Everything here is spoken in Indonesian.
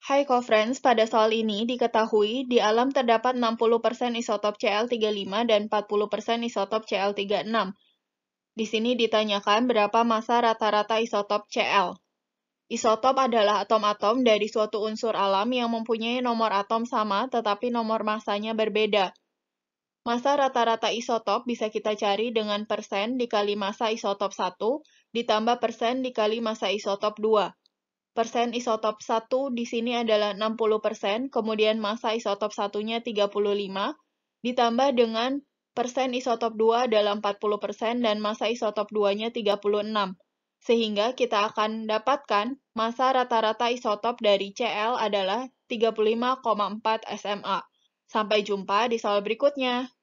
Hai friends, pada soal ini diketahui di alam terdapat 60% isotop Cl35 dan 40% isotop Cl36. Di sini ditanyakan berapa masa rata-rata isotop Cl. Isotop adalah atom-atom dari suatu unsur alam yang mempunyai nomor atom sama tetapi nomor massanya berbeda. Masa rata-rata isotop bisa kita cari dengan persen dikali massa isotop 1 ditambah persen dikali massa isotop 2 persen isotop 1 di sini adalah 60 persen, kemudian masa isotop satunya 35, ditambah dengan persen isotop 2 adalah 40 persen dan masa isotop 2-nya 36. Sehingga kita akan dapatkan massa rata-rata isotop dari Cl adalah 35,4 SMA. Sampai jumpa di soal berikutnya.